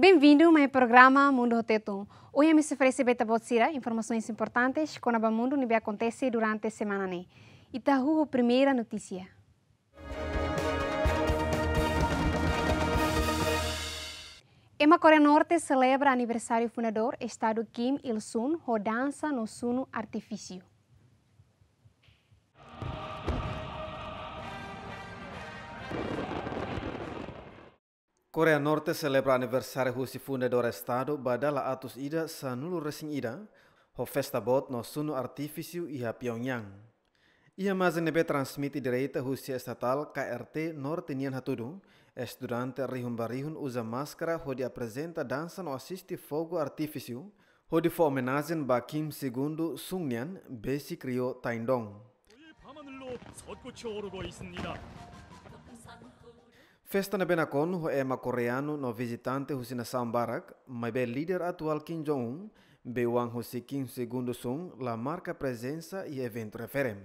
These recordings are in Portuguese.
Bem-vindo ao meu programa Mundo Rotetum. Hoje me oferece Beta Botsira informações importantes que o mundo não acontece durante a semana. Né? E a primeira notícia. Ema Coreia Norte celebra aniversário fundador Estado Kim Il-sung, rodança no suno artifício. Korea Norte celebra aniversário do seu fundador Estado badala atus ida sa nulo resing ida, ho festa bot no suno artifício iha Pyongyang. Iha mazenebe transmite direita husi estatal KRT Norte Nian Hatudu, estudante rihun barihun usa máscara ho apresenta dança no assiste fogo artifício, ho de fo homenagem ba Kim II Sung Nian, besi criou Taindong. Festa na Benacon o ema é coreano no visitante husina Sambarak, mas bem é líder atual Kim Jong-un, be wang husi Kim segundo Sung, la marca presença e evento referem.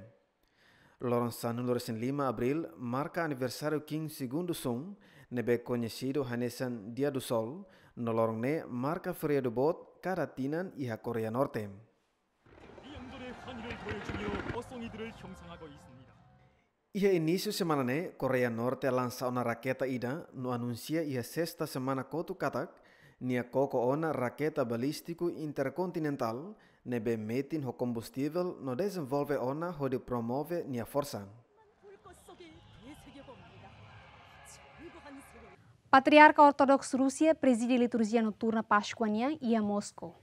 Lorenzano em Lima Abril marca aniversário Kim segundo Sung, nebe conhecido Hanesan Dia do Sol, no Lorne marca Feria do Bot, Karatinan e a Coreia Norte. Ia inicio semana ne, ¿eh? Corea Norte lanzó una raqueta ida, no anuncia ia sexta semana kotu katak, nia koko ona raqueta balístico intercontinental, ne be metin ho combustible no desenvolve ona ho de promove nia forza. Patriarca ortodoxo Rusia preside liturgia nocturna pascuania ia Moscú.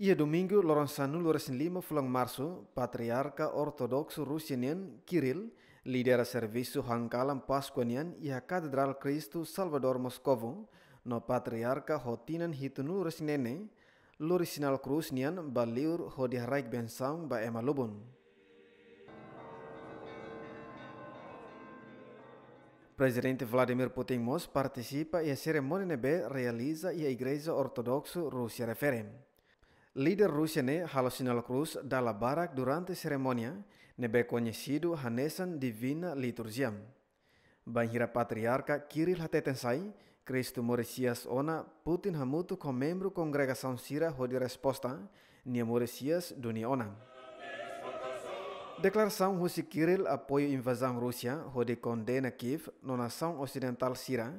Ia domingo Lorenzano Lores Lima Fulang Marso, patriarka ortodoks Rusinian Kiril, lidera Servisu Hankalam Pasquanian ia katedral Kristu Salvador Moskovo, no Patriarka Hotinan Hitunu Resinene, Lorisinal Krusnian Baliur Hodihraik Bensang Ba Emma Lubun. Presiden Vladimir Putin Mos partisipa ia seremoni nebe realiza ia Igreja Ortodoksu Rusia referen. Líder Rusia ne Halosinal Cruz dala barak durante ne nebe conhecido Hanesan Divina liturgiam. Banhira Patriarka Kiril Hatetensai, Kristu Moresias Ona Putin Hamutu com membru congregação Sira Rodi Resposta, ni Moresias Dunia Ona. Declaração Kiril Kirill apoio invasão ho Rodi condena Kiev nona saun occidental Sira,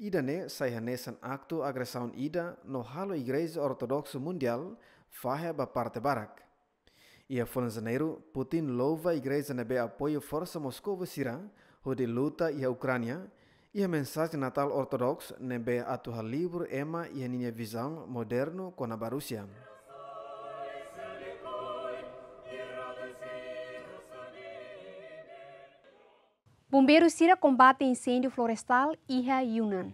Ida ne sai Hanesan aktu agresaun Ida no halo Igreja Ortodoksu Mundial, parte Apartebarak. E a em janeiro, Putin louva a igreja na apoio Força Moscou Sirã, onde luta e a Ucrânia, e a mensagem natal ortodoxa na be atual livro Ema e a Ninha Visão Moderno com a Barússia. Bombeiros Sira combate incêndio florestal Iha Yunnan.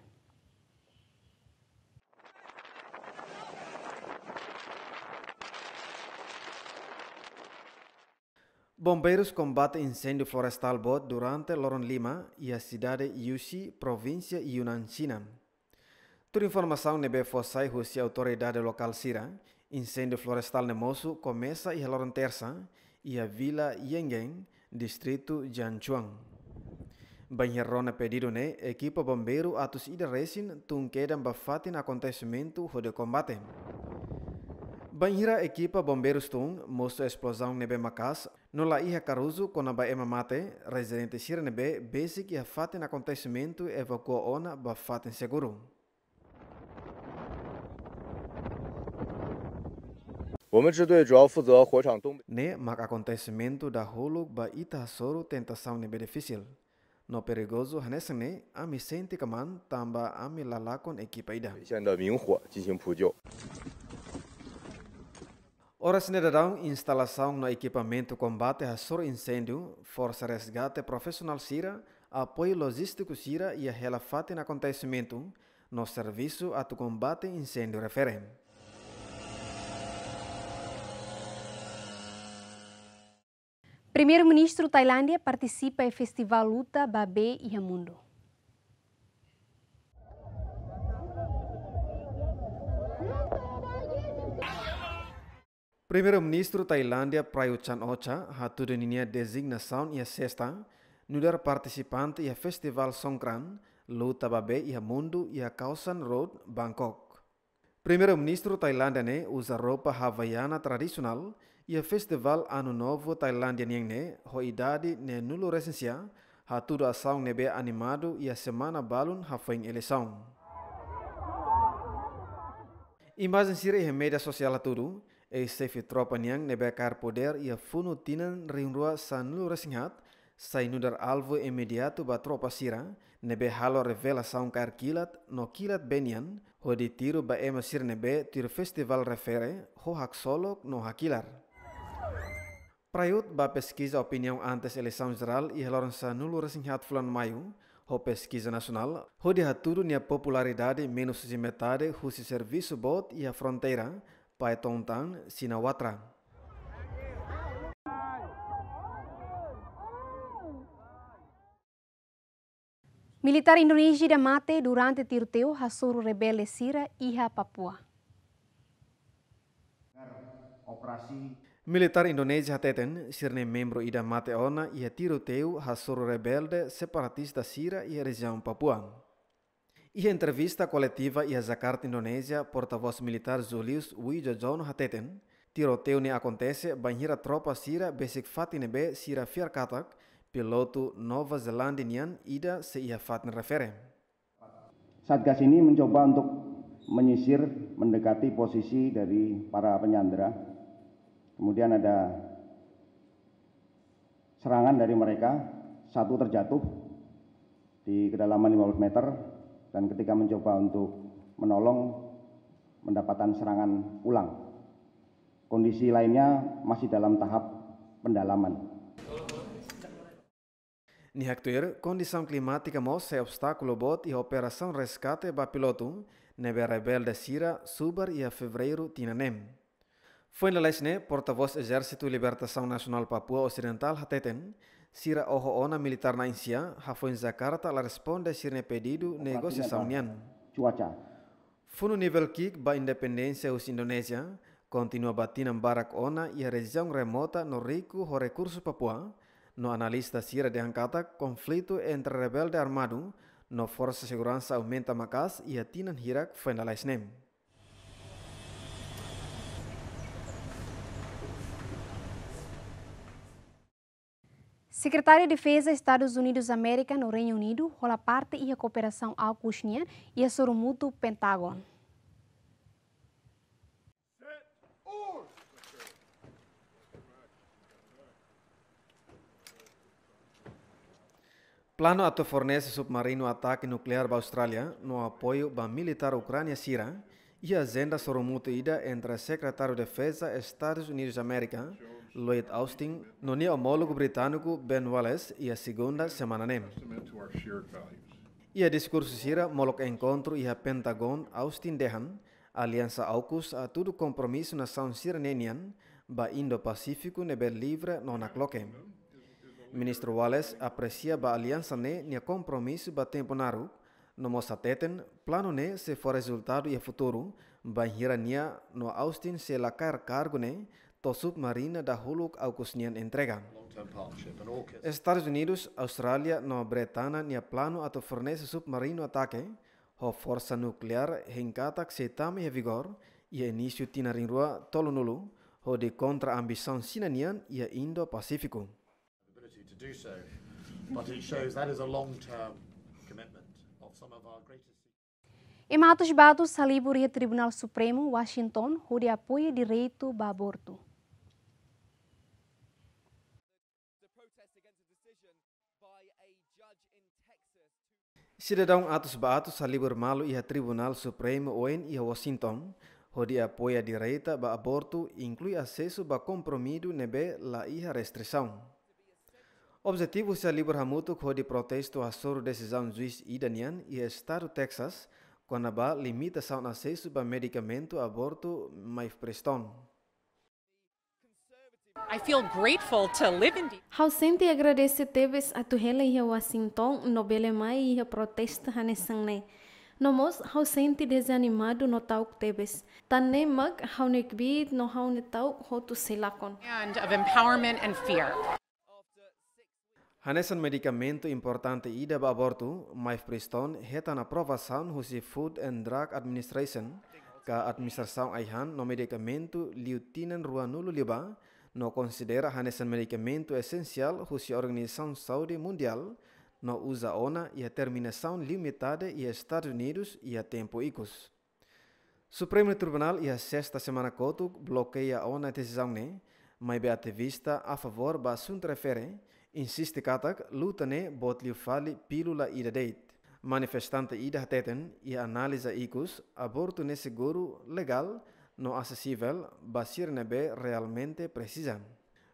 Bombeiros combate incêndio florestal bot durante Loron Lima e a cidade Yuxi, província Yunnan, China. Por informação nebe fossai rusi autoridade local Sira, incêndio florestal Nemosu começa em Loron Terça e a Vila Yengen, distrito Jianchuan. Banherrona pedido ne equipa bombeiro atos ida resin tunquedam bafatin acontecimento de combate. Banhira equipa bombeiros tung mosto explosão nebe macas no Nola iha caruso kona ba ema mate, residente sirene be, basic iha faten acontecimento evacua ona ba faten seguro. Né, mas acontecimento da hulu ba ita soro tentação ne beneficial. No perigoso né, a ami sente kaman tamba ami lalakon equipa ida. 现在明火进行扑救。Ora cidadão, instalação no equipamento combate a incêndio, força resgate profissional Cira, apoio logístico Cira e a relafate no acontecimento no serviço a combate incêndio refere. Primeiro-ministro Tailândia participa em festival Luta Babé e Amundo. Primeiro-ministro Tailândia Chan Ocha tudo deninia designação e a sexta nudar participante a festival Songkran luta e a mundo e a Kausan Road, Bangkok. Primeiro-ministro Tailândia ne usa roupa havaiana tradicional a festival Ano Novo Tailândia niang ne ho idade ne nulo recensia hatu da ação nebe animado e a semana balun hafoing eleição. Imagem sira em média social a tudo, e sefi tropan yang nebe kar poder ia funu tinan rua san lu resinghat sai nudar alvo imediato ba tropa sira nebe halo revela saun kar kilat no kilat benian ho di tiro ba ema sir nebe tir festival refere ho hak solok no hakilar Prayut ba peskiza opinion antes ele eleição geral loran sa nulu resinhat fulan mayu ho pesquisa nacional, ho de haturu nia popularidade menos de metade husi serviço bot ia a fronteira, Paetongtang, Sinawatra. Militar Indonesia da mate durante tiroteo hasuru rebelde Sira Iha Papua. Operasi Militar Indonesia teten sirne membro ida mate ona iha tiroteo hasuru rebelde separatista Sira ia região Papua. Em entrevista coletiva e a Jakarta, Indonésia, porta-voz militar Julius Wijajon Hateten, tiroteio ne acontece banhira tropa sira besik fatinebe sira fiar katak, piloto Nova Zelandinian Ida Seia Fatin Refere. Satgas ini mencoba untuk menyisir mendekati posisi dari para penyandera. Kemudian ada serangan dari mereka, satu terjatuh di kedalaman 15 meter, dan ketika mencoba untuk menolong mendapatkan serangan ulang. Kondisi lainnya masih dalam tahap pendalaman. Nihaktuir, kondisi climática mostra obstáculo bot e operasi rescate ba piloto, nebe de Sira, Subar e a Fevereiro Tinanem. Foi na lesne, porta-voz Exército Libertação Nacional Papua Ocidental Hateten, Sira oho ona militar na insia, Jakarta la responde sir ne pedido negociação nian. Cuaca. Funu nivel kik ba independensia us Indonesia, continua batinan barak ona ia rezion remota no riku ho recurso Papua, no analista Sira de angkata konflitu entre rebelde armadu no forsa seguranza aumenta makas ia tinan hirak nem. Secretário de Defesa Estados Unidos América no Reino Unido, rola parte e a cooperação ao Cushnia e a Sorumuto Pentágono. Plano ato fornece submarino ataque nuclear para a Austrália no apoio para militar Ucrânia-Síria e a agenda Sorumuto ida entre secretário de Defesa Estados Unidos América Lloyd Austin, no homólogo britânico Ben Wallace e a segunda semana NEM. E a discurso sira molok encontro e a Pentagon Austin Dehan, aliança AUKUS a tudo compromisso na São Sira ba Indo-Pacífico nebel livre nona kloke. Ministro Wallace aprecia ba aliança ne nia compromisso ba tempo naru, no mosa teten, plano ne se for resultado e futuro, ba hirania no Austin se lacar cargo ne, to submarino da Huluk Augustinian entrega. Estados Unidos, Austrália, Nova-Bretanha nia plano ato fornece submarino ataque ho força nuclear henkatak se e vigor ia início tina ringrua tolo nulu ho de contra ambição sinanian ia Indo-Pacífico. Em Matos Batos, Salibur e Tribunal Supremo, Washington, de apoio direito a aborto. Cidadão atos baatos a libur malu ia Tribunal Supremo ON ia Washington, onde apoia a direita ba aborto inclui acesso ba compromisso nebe la ia restrição. Objetivo se a libur hamutuk hodi protesto a soro decisão juiz idanian ia Estado Texas, quando ba limitação acesso ba medicamento aborto mais prestão. I feel grateful to live in Hausente agradece teves a tu hele ia Washington, nobele mai ia protesta hanesangne. Nomos hausente desanimado no tauk teves. ne mag haunekbid no haunetau tu selakon. And of empowerment and fear. Hanesan medicamento importante ida ba aborto, heta na aprovação husi Food and Drug Administration, ka administração han no medicamento liutinan ruanulo liba, não considera esse medicamento essencial a Organização de Saúde Mundial, não usa ona e a terminação limitada e Estados Unidos e a tempo icos. Supremo Tribunal e a sexta semana coto bloqueia ona decisão ne, né? mas be ativista a favor ba sunt refere, insiste katak luta ne né? bot fali pílula ida deit. Manifestante ida teten e analisa icos, aborto ne seguro legal, no acessível, Bashir Nebe realmente precisa.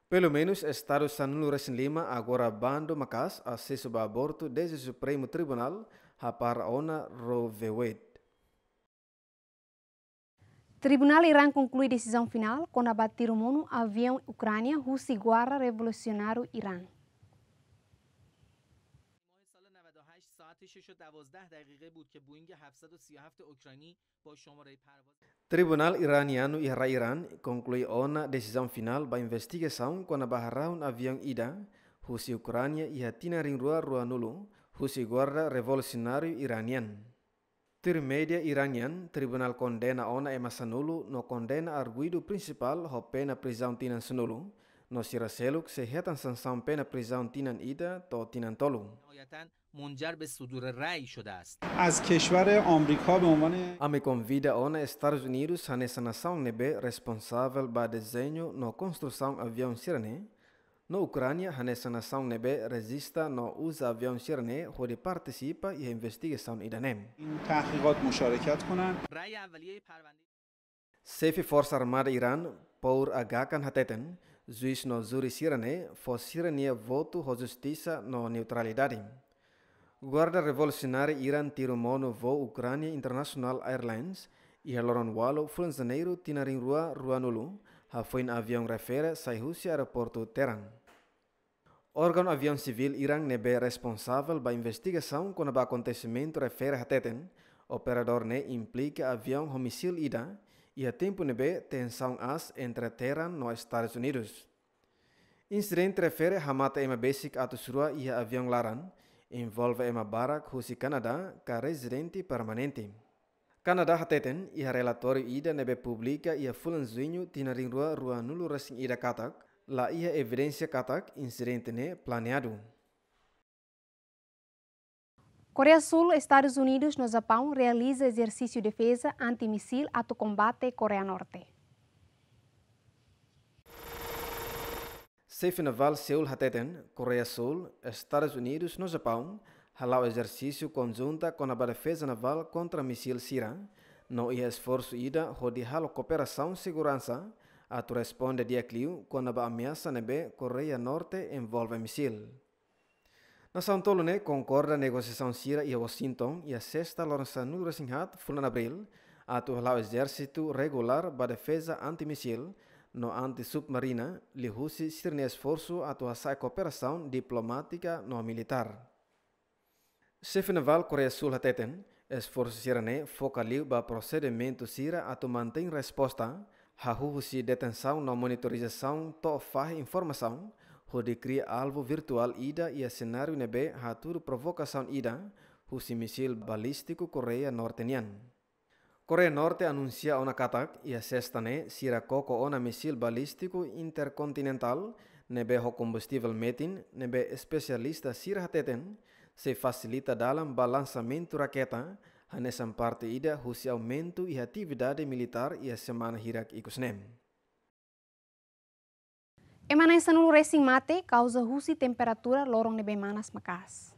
Pelo menos, Estado em Lima agora bando Macas acesso ao aborto desde o Supremo Tribunal, rapar ona Roe v. Wade. Tribunal Irã conclui decisão final quando abatir o mundo avião Ucrânia, Rússia e guerra revolucionário Irã. ساعت 6 و 12 دقیقه بود که بوینگ 737 اوکراینی با شماره پرواز Tribunal iraniano Irã-Irã conclui uma decisão final da investigação quando barra um avião ida, cuja Ucrânia e a Tina Ringrua Ruanulo, cuja guarda revolucionário iraniano. media iraniano, tribunal condena ona emasanulo no condena arguido principal ho pena prisão tinan sunulo, No sira seluk sehatan san sampai تا prizan tinan ida to tinan tolu. منجر به صدور رأی شده است از کشور آمریکا به عنوان امیکون ویدا اون استارز نیرو نبه رسپانسابل با دزینو نو کنستروسان اویون سیرنه نو اوکرانیا هانه سناسان نبه رزیستا نو اوز اویون سیرنه خودی پارتسیپا ی اینوستیگیشن ایدانم این تحقیقات مشارکت کنند. رأی اولیه پرونده سیفی فورس ارماد ایران پور اگاکن هاتتن juiz no júri Sirane foi sirane voto a justiça no neutralidade. Guarda revolucionária Iran tirou mão no voo Ucrânia International Airlines e a Loron Wallo, janeiro Tinarin Rua, Rua Nulu, foi em avião refere sai Rússia aeroporto Teran. Órgão avião civil Iran nebe responsável ba investigação quando o acontecimento refere a Teten, operador ne implica avião homicídio ida, e a tempo nebe tensão as entre Teheran no Estados Unidos. Incidente refere hamata ema basic atusrua e a avião laran, envolve ema barak husi Canadá ka é residente permanente. Canadá hateten e a relatório ida nebe publica e a fulanzinho tinaringrua rua rua nulo resing ida katak, la ia evidência katak incidente ne planeado. Coreia Sul, Estados Unidos no Japão realiza exercício de defesa antimissil ato combate Coreia Norte. Safe Naval Seul Hateten, Coreia Sul, Estados Unidos no Japão, halau exercício conjunta com a defesa naval contra missil Sira, no esforço ida rodi halo cooperação segurança, ato responde dia clio com a ameaça nebe Coreia Norte envolve missil. Na São Paulo, né, concorda a negociação Sira e Washington e a sexta lança Nura Singhat, fulano abril, atuar o exército regular para defesa antimissil no anti-submarina, lhe Rússia sirne esforço a a cooperação diplomática no militar. Chefe naval Coreia Sul Hateten, esforço se né? focaliu para procedimento Sira a manter resposta, a Rússia detenção na monitorização to faz informação, ho de cria alvo virtual ida ia senario cenário nebe hatur provokasaun ida, husi missil balistiku Korea Nortenian. Korea Norte anunsia ona katak ia sestane sira koko ona misil balistiku intercontinental nebe ho combustible metin nebe spesialista sira hateten se facilita dalam balansamento raketa hanesan parte ida husi aumento ia tividade militar ia semana hirak ikusnem esa nulu resing mate causa husi temperatura lorong nebe manas makas.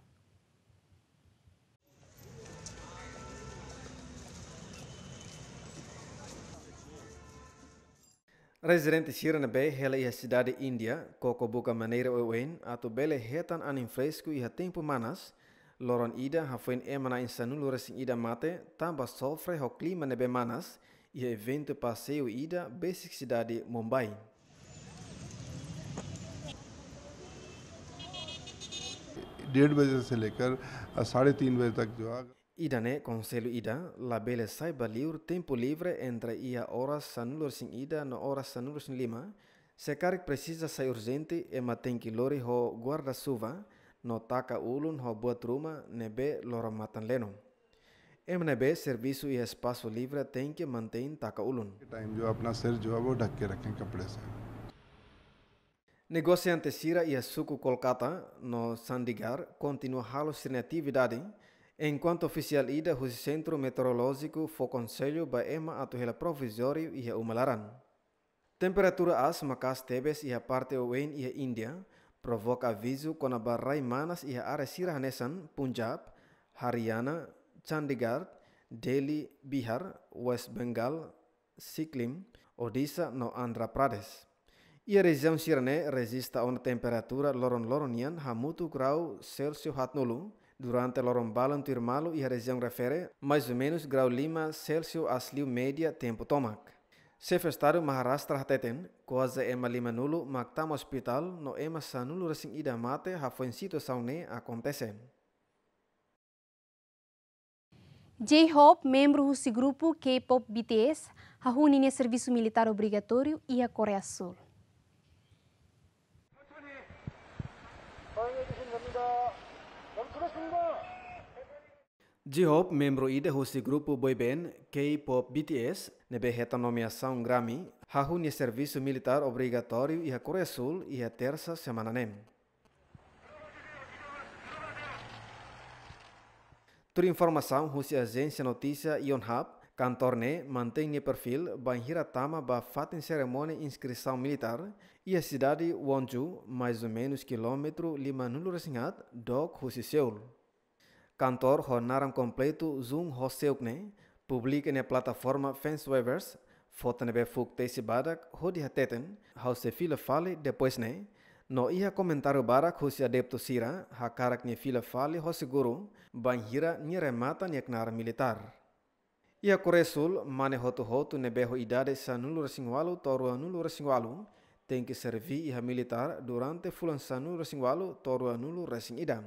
Residente Shira Nebe, hela é a cidade India, koko buka maneira oen, ato bele hetan anin fresku e tempu tempo manas, loron ida ha foi emana nulu resing ida mate, tamba sofre ho clima nebe manas, e evento passeio ida basic cidade Mumbai. डेढ़ बजे से लेकर साढ़े तीन बजे तक जो है Idane, Conselho Ida, labele saiba livre tempo livre entre ia ora sanulor sin Ida na horas sanulor sin Lima, se carg precisa sai urgente e matem lori ho guarda suva no taca ulun ho boa truma nebe loro matan leno. em nebe या स्पासो लिवरा तें के मंटेन ताका ulun. Time जो अपना सिर जो है वो ढक के रखें कपड़े से Negociante Sira e Suco Kolkata, no Sandigar, continua a sem atividade, enquanto oficial ida o Centro Meteorológico foi Conselho para EMA atuhela provisório e a umalaran. Temperatura as macas tebes e a parte oen e a Índia, provoca aviso com a barrai manas e a área Sirahanesan, Punjab, Haryana, Chandigarh, Delhi, Bihar, West Bengal, Siklim, Odisha no Andhra Pradesh. E a região sirene resiste a uma temperatura loron loronian a muito grau Celsius hatnulu, durante loron balan turmalo e a região refere mais ou menos grau lima Celsius asliu média tempo Se Sefestário Maharashtra Hateten, coisa ema lima nulo, mactam hospital, no ema sanulo resing ida mate, ha foi em situação ne né, acontece. J-Hope, membro desse grupo K-Pop BTS, ha serviço militar obrigatório e a Coreia Sul. J-Hope, membro ida hosi grupo boyband K-pop BTS, nebe nomeação Grammy, hahu ne serviço militar obrigatório e a Coreia Sul e terça semana nem. Tur informação hosi agência notícia Yonhap, ne, mantém perfil tama ba fatin cerimônia inscrição militar e cidade Wonju, mais ou menos quilômetro 500 do Seul. Kantor Hornaram completo Zoom ne publik ne plataforma fotene be Fuk si Badak, Hodi Hateten, Hause Fila Fale, depois ne, no iha comentário Barak Hose Adepto Sira, Hakarak ne Fila Fale Hose Guru, hira ne Remata ne Aknar Militar. Ia Koresul, Mane hotu Hoto Nebeho Idade Sa Nulur Singwalu, Torua Nulur resingwalu tem servi iha militar durante Fulan Sa Nulur Singwalu, nulu Nulur idam.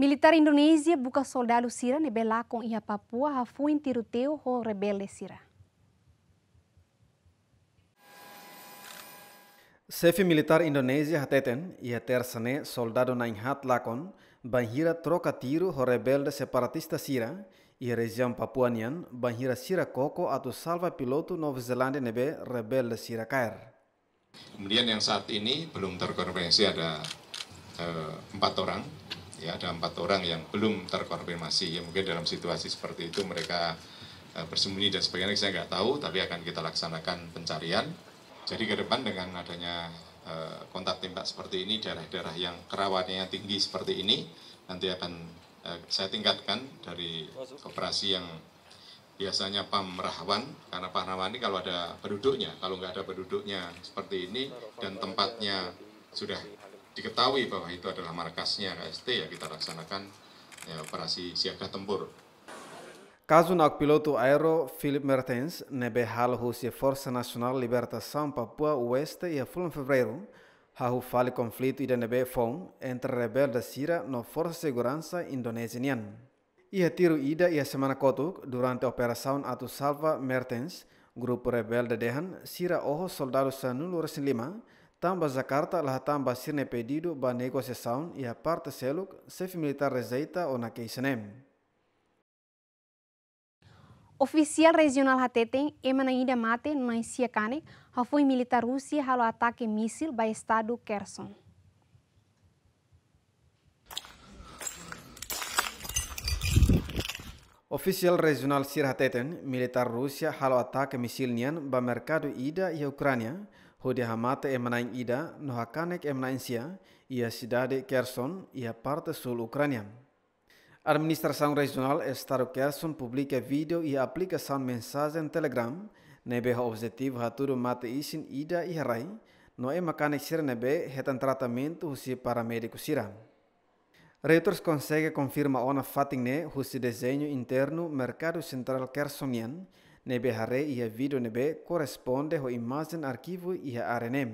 Militar Indonesia buka soldado Sira ne belakon ia Papua hafuin tiruteo ho rebelde Sira. Sefi militar Indonesia hateten ia tersane soldado nainghat Lakon banhira trokatiru tiru ho rebelde separatista Sira ia Papua papuanian banhira Sira Koko atau salva pilotu Nova Zelanda nebe rebelde Sira Kair. Kemudian yang saat ini belum terkonfirmasi ada eh, empat orang Gitu ya ada empat orang yang belum terkonfirmasi ya mungkin dalam situasi seperti itu mereka e, bersembunyi dan sebagainya saya nggak tahu tapi akan kita laksanakan pencarian jadi ke depan dengan adanya e, kontak tembak seperti ini daerah-daerah yang kerawatannya tinggi seperti ini nanti akan e, saya tingkatkan dari operasi yang biasanya pamrahwan karena pamrahwan ini kalau ada penduduknya kalau nggak ada penduduknya seperti ini dan tempatnya sudah diketahui bahwa itu adalah markasnya KST ya kita laksanakan ya, operasi siaga tempur. Caso pilotu piloto aero Philip Mertens, nebe hal hos Force Nasional Libertas Libertação Papua Oeste ia full fevereiro, hau konflik conflito ida nebe fong entre da Sira no Force Segurança Indonesianian. Ia tiru ida ia semana kotuk durante operasaun Atu Salva Mertens, grupo da Dehan, Sira Oho Soldado Sanul Lima, Tamba Jakarta lah tamba sirne pedido ba negociação e a parte seluk sefi militar rejeita ona naquei senem. Oficial regional hateteng emanaida mate na insiakane ha foi militar Rússia halo ataque misil ba estado Kherson. Oficial regional hateten militar Rusia halo ataque misil nian ba mercado ida e Ukraina hodi hamate emnain ida no hakanek e sia ia sidade Kerson ia parte sul Ucrânia. A administração regional Estado Kerson publika video ia e aplicação mensagem Telegram nebe ha objetivo haturu mate isin ida e harai no e makanek sir nebe hetan tratamento husi mediku sira. Reuters consegue confirma ona fatine husi desenho interno mercado central Kersonian. nebe hare iha video nebe corresponde ho imagen archivo ia RNM.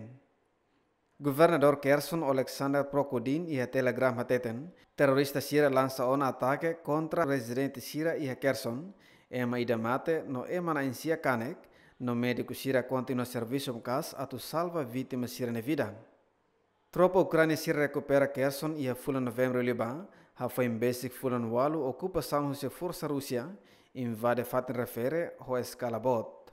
Governador Kerson Alexander Prokodin ia telegram hateten, terrorista Sira lansa on ataque contra residente Sira ia Kerson, ema idamate no ema na insia kanek, no mediku Sira continua serviço kas atu salva vítima Sira ne vida. Tropa Ucrânia Sira recupera Kerson ia fulan fula novembro liba, a foi em basic fula no alu ocupação de In vad fatten refere ho escalabot.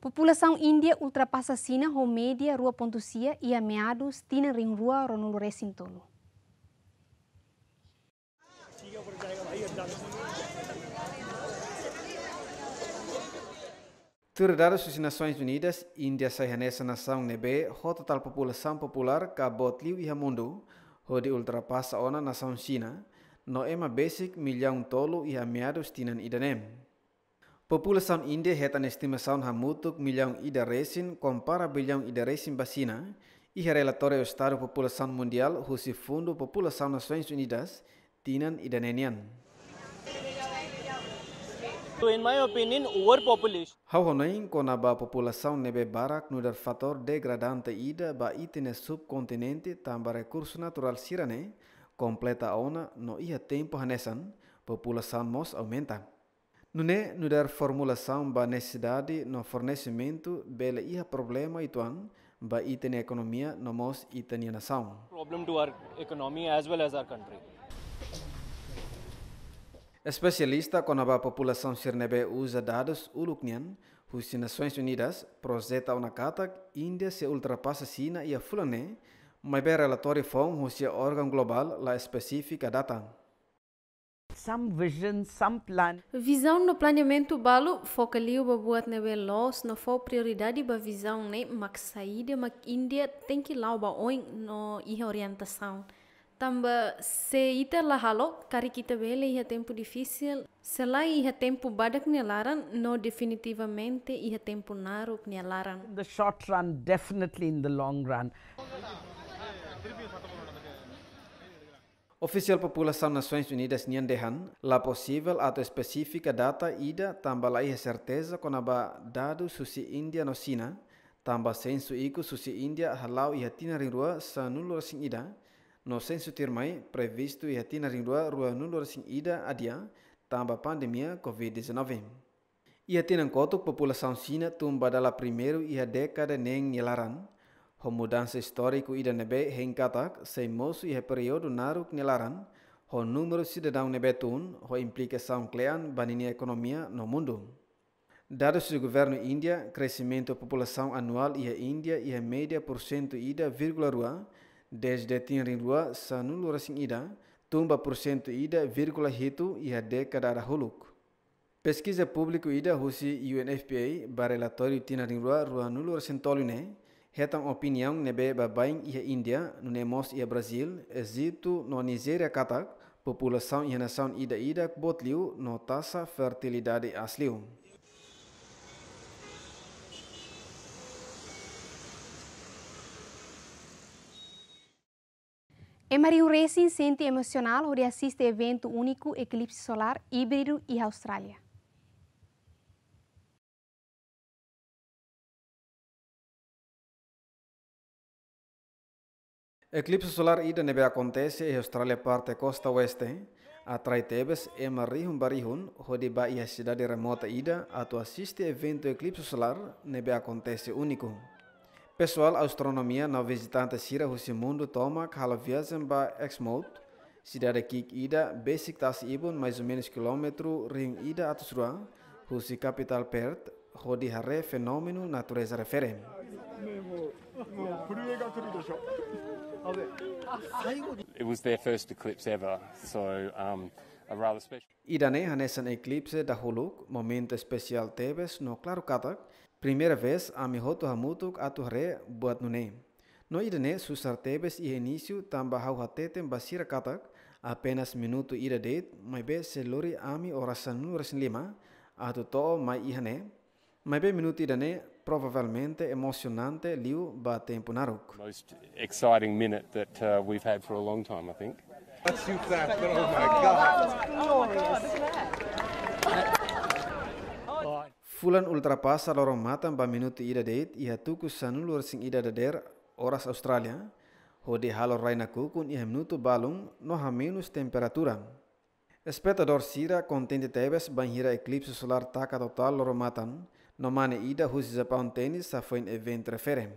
População índia ultrapassa Sina ho média rua Pontucia e ameados tina Rinrua, rua Ronul Recintolo. Turdado das Nações Unidas, Índia sai nessa nação nebe, ho total população popular cabotliu e mundo, ho de ultrapassa ona nação China, no ema basic milhão tolu iha a meados tinan idanem. India hetan retan estimação hamutuk milhão ida resin kompara bilhão ida resin basina iha relatório staru populasaun Mundial husi Fundo População Swens Unidas tinan idanenian. So in my opinion, overpopulation. Hauhonain kona ba populasaun nebe barak nuder fator degradante ida ba itine subkontinente tamba rekursu natural sirane Completa ona no ia tempo hanesan, população mos aumenta. Nune no dar formulação ba necessidade no fornecimento bela ia problema ituan ba iten economia no mos iten nação. Problem to our economy as well as our country. Especialista com a população Sirnebe usa dados uluknian, os Nações Unidas projeta uma cata Índia se ultrapassa China e a Fulane, mai be relatori fong organ global la specifica datang. Some vision, some plan. Visão no planeamento balo liu ba buat nebe los no fo prioridade ba visão ne mak saída mak India tem que lau ba oin no ihe orientação. Tamba se ita la halo kari kita bele ia e tempo difícil. selai lá ia e tempo badak ne laran no definitivamente ia e tempo naruk ne laran. The short run definitely in the long run. Oficial População Nações Unidas nyandehan la possível ato específica data ida tamba lai certeza konaba dado susi India no Sina tamba senso iku susi India halau iha tina ringrua sa nulur sing ida no senso tirmai previsto iha tina ringrua rua nulur sing ida adia tamba pandemia COVID-19. Iha tina kotuk população Sina tumba dala primeiro iha década neng nilaran Ho mudança histórico ida nebe henkatak se moço e período naruk nilaran, ho número cidadão nebetun, ho implicação clean banini economia no mundo. Dados do governo Índia, crescimento da população anual e a Índia e a média por cento ida vírgula rua, desde tinrin rua sa nulo rasin ida, tumba por cento ida vírgula hitu e a década da huluk. Pesquisa pública ida husi UNFPA, barelatório tinrin rua rua nulo rasin tolune, Hetang opinião nebe babain ia Índia, Nemos ia Brasil, Egito, no Nigéria katak, população e nação ida-ida botliu no taxa fertilidade asliu. É Mario Racing sente emocional onde assiste evento único eclipse solar híbrido e Austrália. Eclipse solar ida nebe acontece em Austrália parte costa oeste, atrai Tebes e marihun barihun, onde vai a cidade remota ida, atu assiste evento eclipse solar nebe acontece único. Pessoal, astronomia na visitante sira husi mundo toma kala viajem ba Exmouth, cidade kik ida, basic tas ibon mais ou menos quilômetro ring ida atusrua, husi capital Perth, onde hare fenômeno natureza referem It was their first eclipse ever, so um, a rather special. Idane hanes an eclipse da moment special especial tebes no claro katak, primeira vez a mi hoto hamutuk aturre buat nune. No idane susar tebes e início tamba hau hateten basira katak, apenas minuto ira date, mai be selori ami orasan nu lima, atu to may ihane, mai be minuto idane. probablemente emocionante liu ba ter Most exciting minute that uh, we've had for a long time, I think. Let's shoot that! Oh my God! Oh my God! Fulan ultrapasa lorong ba minuto ida deit iha tuku sanulur sing ida der oras Australia de halor raina kukun iha minuto balung no ha menos temperatura. Espectador sira contente tebes banhira eclipse solar taka total lorong nomane ida husi Japão tênis sa referem.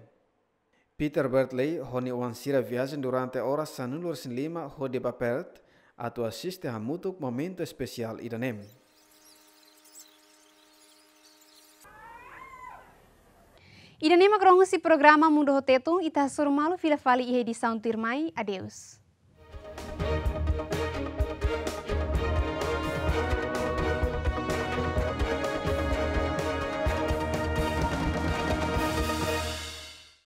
Peter Bertley honi wansira viagem durante horas sa nulor sin lima ho de bapert atu assiste hamutuk mutuk momento especial idanem. Idanem agrong si programa Mundo Hotetung ita surmalu fila fali ihe di sauntir mai adeus.